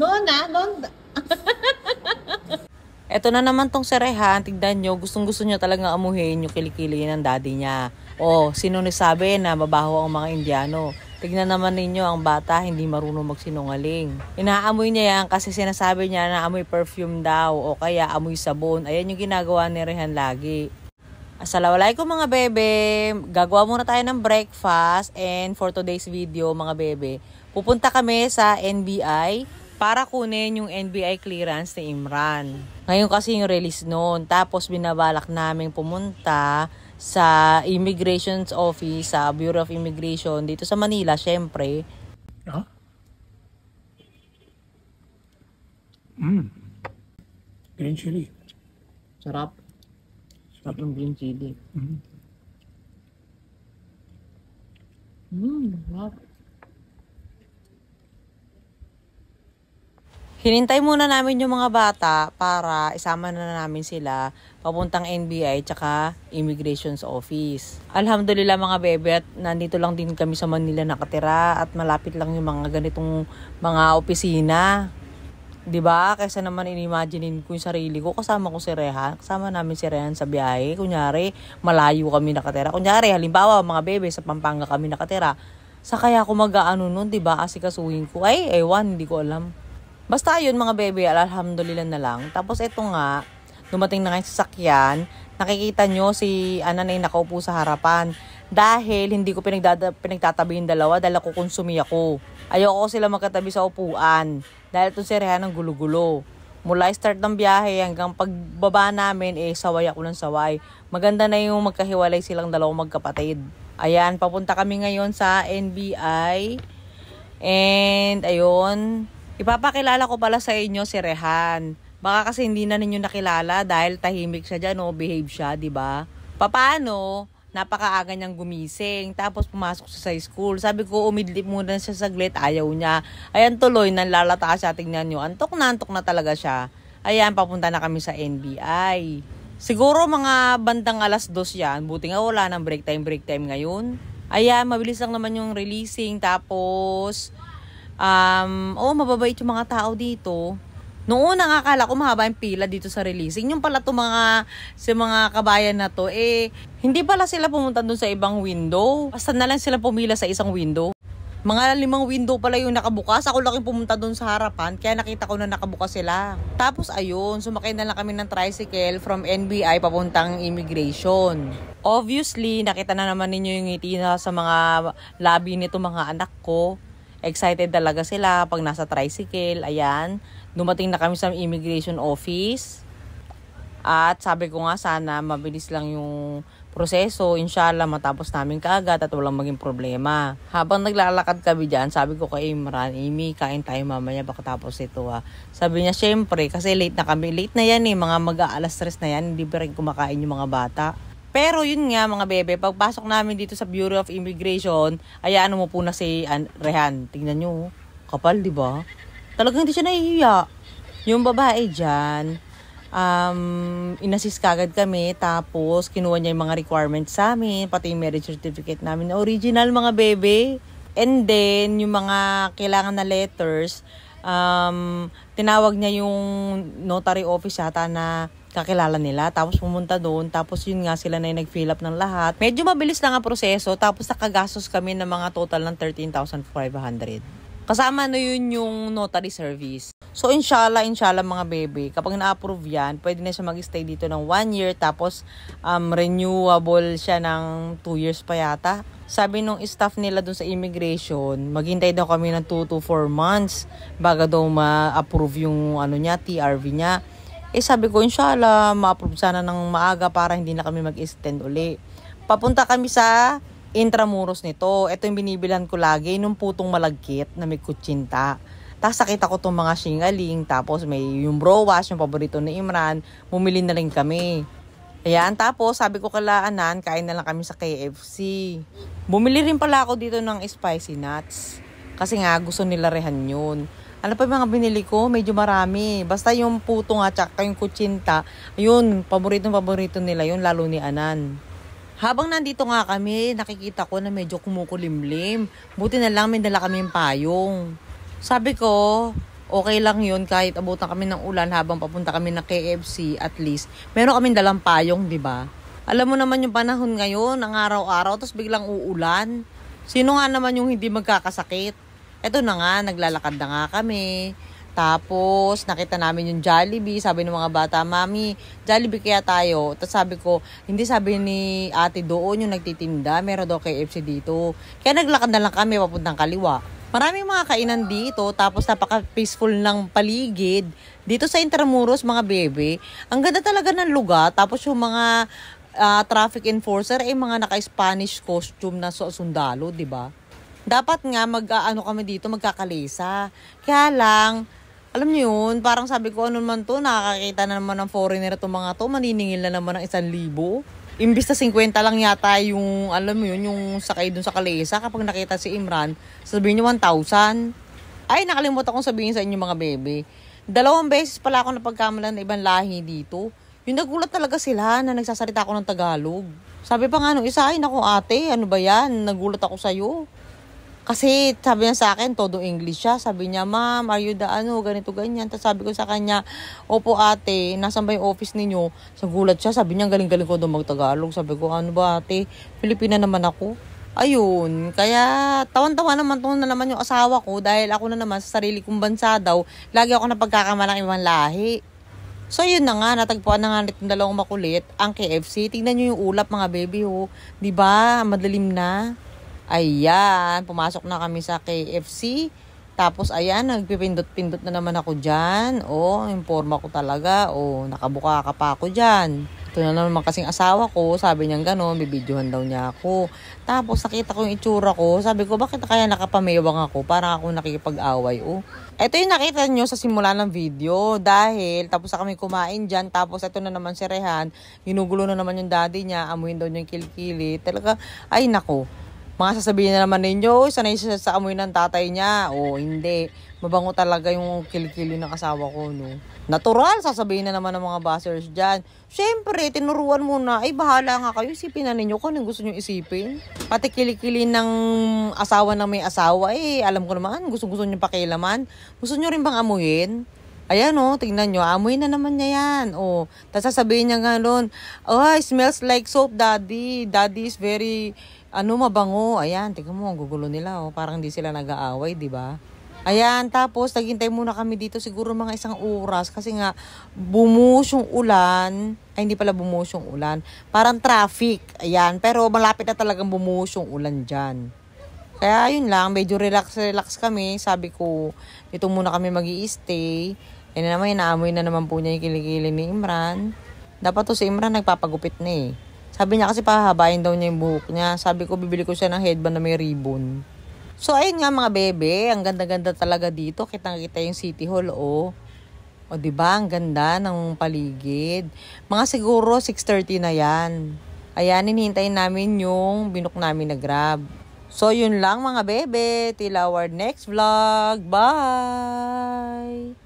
Nona, ah, non... Ito na naman tong serehan, tignan nyo, gustong gusto niya talaga amuhin yung kilikili ng daddy niya. O, oh, sino nagsabi na mabaho ang mga Indiano? Tignan naman ninyo ang bata, hindi marunong magsinungaling. Inaamoy niya yan kasi sinasabi niya na amoy perfume daw o kaya amoy sabon. Ayan yung ginagawa ni Rehan lagi. Assalamualaikum mga bebe. Gagawa muna tayo ng breakfast and for today's video mga bebe, pupunta kami sa NBI para kunin yung NBI clearance ni Imran. Ngayon kasi yung release noon. Tapos binabalak naming pumunta sa Immigration Office, sa Bureau of Immigration dito sa Manila, syempre. Huh? Mm. Green chili. Sarap. Sarap ng green chili. Mm. Mm, sarap. Hinintay muna namin yung mga bata para isama na namin sila papuntang NBI tsaka Immigration's Office. Alhamdulillah mga bebe at nandito lang din kami sa Manila nakatira at malapit lang yung mga ganitong mga opisina. 'Di ba? Kaysa naman inimaginein ko yung sarili ko kasama ko si Rehan, kasama namin si Rehan sa biyahe. Kunyari, malayo kami nakatira. Kunyari, halimbawa mga bebe sa Pampanga kami nakatira. Sa kaya ko mag-aano noon, 'di ba? Asikasuhin ko. Ay, ewan, hindi ko alam Basta yun mga baby, alhamdulillah na lang. Tapos ito nga, dumating na nga yung sasakyan. Nakikita nyo si Ana na nakaupo sa harapan. Dahil hindi ko pinagdada, pinagtatabi yung dalawa dahil ako konsumi ako. Ayoko sila magkatabi sa upuan. Dahil itong serihan ng gulo-gulo mula start ng biyahe hanggang pagbaba namin, eh, saway ako ng saway. Maganda na yung magkahiwalay silang dalawang magkapatid. Ayan, papunta kami ngayon sa NBI. And, ayun, Ipapakilala ko pala sa inyo si Rehan. Baka kasi hindi na ninyo nakilala dahil tahimik siya dyan, no? behave siya, di ba? Paano? Napakaaga niyang gumising. Tapos pumasok siya sa school. Sabi ko, umidlip muna siya saglit. Ayaw niya. Ayan tuloy, nanlalata siya. Tingnan niyo. Antok na antok na talaga siya. Ayan, papunta na kami sa NBI. Siguro mga bandang alas dos yan. Buti nga wala ng break time, break time ngayon. Ayan, mabilis lang naman yung releasing. Tapos, um, oh, mababait yung mga tao dito. Noon nakakala ko mahaba yung pila dito sa releasing. Yung pala to mga sa mga kabayan na to eh hindi pala sila pumunta doon sa ibang window. Basta na lang sila pumila sa isang window. Mga limang window pala yung nakabukas. Ako lang pumunta doon sa harapan kaya nakita ko na nakabukas sila. Tapos ayun, sumakay na lang kami ng tricycle from NBI papuntang immigration. Obviously, nakita na naman ninyo yung ngiti na sa mga labi nito mga anak ko Excited talaga sila pag nasa tricycle. Ayan. Dumating na kami sa immigration office. At sabi ko nga sana mabilis lang yung proseso, inshallah matapos namin kaagad at walang maging problema. Habang naglalakad kami dyan, sabi ko kay Imran, Amy, kain tayo mamaya baka tapos ito ah. Sabi niya, syempre, kasi late na kami. Late na yan eh, mga mag-aalas stress na yan, hindi pa rin kumakain yung mga bata. Pero yun nga mga bebe, pagpasok namin dito sa Bureau of Immigration, ayaan mo po na si Rehan. Tingnan nyo, oh. kapal di ba? Talagang hindi siya nahihiya. Yung babae dyan, um, inassist kagad kami, tapos kinuha niya yung mga requirements sa amin, pati yung marriage certificate namin na original mga bebe. And then, yung mga kailangan na letters, um, tinawag niya yung notary office yata na kakilala nila. Tapos pumunta doon. Tapos yun nga sila na yung nag-fill up ng lahat. Medyo mabilis lang ang proseso. Tapos nakagastos kami ng mga total ng 13,500. Kasama na yun yung notary service. So, inshallah, inshallah mga baby, kapag na-approve yan, pwede na siya mag-stay dito ng 1 year, tapos um, renewable siya ng 2 years pa yata. Sabi nung staff nila doon sa immigration, maghintay daw kami ng 2 to 4 months bago daw ma-approve yung ano niya, TRV niya. Eh sabi ko, inshallah, ma-approve sana ng maaga para hindi na kami mag-extend uli. Papunta kami sa intramuros nito. Ito yung binibilan ko lagi, nung putong malagkit na may kutsinta. Tapos nakita ko itong mga singaling, tapos may yung browas, yung paborito ni Imran, bumili na rin kami. Ayan, tapos sabi ko kala Anan, kain na lang kami sa KFC. Bumili rin pala ako dito ng spicy nuts. Kasi nga, gusto nila rehan yun. Ano pa mga binili ko? Medyo marami. Basta yung puto nga, tsaka yung kutsinta, yun, paborito paborito nila yun, lalo ni Anan. Habang nandito nga kami, nakikita ko na medyo kumukulimlim. Buti na lang, may dala kami yung payong. Sabi ko, okay lang yun kahit abutan kami ng ulan habang papunta kami ng KFC at least. Meron kaming dalang payong, di ba? Alam mo naman yung panahon ngayon, ang araw-araw, tapos biglang uulan. Sino nga naman yung hindi magkakasakit? Eto na nga, naglalakad na nga kami. Tapos, nakita namin yung Jollibee. Sabi ng mga bata, Mami, Jollibee kaya tayo? Tapos sabi ko, hindi sabi ni ate doon yung nagtitinda. Meron daw KFC dito. Kaya naglakad na lang kami papuntang kaliwa. Maraming mga kainan dito. Tapos, napaka-peaceful ng paligid. Dito sa Intramuros, mga bebe, ang ganda talaga ng lugar. Tapos, yung mga uh, traffic enforcer ay eh, mga naka-Spanish costume na sundalo, di ba? dapat nga mag-ano kami dito, magkakalesa. Kaya lang, alam niyo yun, parang sabi ko, ano man to, nakakakita na naman ng foreigner itong mga to, maniningil na naman ng isang libo. Imbis na 50 lang yata yung, alam mo yun, yung sakay dun sa kalesa, kapag nakita si Imran, sabihin niyo 1,000. Ay, nakalimutan kong sabihin sa inyo mga bebe. Dalawang beses pala ako napagkamalan na ibang lahi dito. Yung nagulat talaga sila na nagsasalita ako ng Tagalog. Sabi pa nga nung isa, ay nako ate, ano ba yan? Nagulat ako sa'yo. Kasi sabi niya sa akin, todo English siya. Sabi niya, ma'am, are you the ano, ganito, ganyan. Tapos sabi ko sa kanya, opo ate, nasan ba yung office ninyo? Sa gulat siya, sabi niya, galing-galing ko doon magtagalog. Sabi ko, ano ba ate, Pilipina naman ako. Ayun, kaya tawan-tawa naman to na naman yung asawa ko dahil ako na naman sa sarili kong bansa daw, lagi ako napagkakamalang ibang lahi. So yun na nga, natagpuan na nga nitong dalawang makulit, ang KFC. Tingnan nyo yung ulap mga baby ho. Oh. ba diba? Madalim na. Ayan, pumasok na kami sa KFC. Tapos ayan, nagpipindot-pindot na naman ako dyan. O, oh, informa ko talaga. O, oh, nakabuka ka pa ako dyan. Ito na naman kasing asawa ko. Sabi niya gano'n, bibidyohan daw niya ako. Tapos nakita ko yung itsura ko. Sabi ko, bakit kaya nakapamewang ako? Parang ako nakikipag-away. O, oh. ito yung nakita niyo sa simula ng video. Dahil tapos na kami kumain dyan. Tapos ito na naman si Rehan. Ginugulo na naman yung daddy niya. Amuhin daw niya yung kilikili. Talaga, ay nako mga sasabihin na naman ninyo, sanay siya sa amoy ng tatay niya. O hindi, mabango talaga yung kilikili ng asawa ko, no? Natural, sasabihin na naman ng mga bashers dyan. Siyempre, tinuruan mo na, ay bahala nga kayo, isipin na ninyo kung anong gusto nyo isipin. Pati kilikili ng asawa na may asawa, eh, alam ko naman, gusto-gusto nyo pakilaman. Gusto nyo rin bang amuyin? Ayan o, oh, tingnan nyo, amoy na naman niya yan. O, oh, tapos sasabihin niya gano'n, oh, smells like soap, daddy. Daddy is very ano mabango? Ayan, tingnan mo, ang gugulo nila. Oh. Parang hindi sila nag-aaway, di ba? Ayan, tapos naghintay muna kami dito siguro mga isang oras kasi nga bumuhos yung ulan. Ay, hindi pala bumuhos yung ulan. Parang traffic. Ayan, pero malapit na talagang bumuhos yung ulan dyan. Kaya yun lang, medyo relax-relax kami. Sabi ko, dito muna kami mag stay Yan na naman, inaamoy na naman po niya yung kilikili ni Imran. Dapat to si Imran nagpapagupit na eh. Sabi niya kasi pahahabain daw niya yung buhok niya. Sabi ko bibili ko siya ng headband na may ribbon. So ayun nga mga bebe, ang ganda-ganda talaga dito. Kitang-kita yung City Hall, oh. O di ba ang ganda ng paligid. Mga siguro 6:30 na 'yan. Ayan, hinihintayin namin yung binok namin na grab. So, yun lang mga bebe. Till our next vlog. Bye!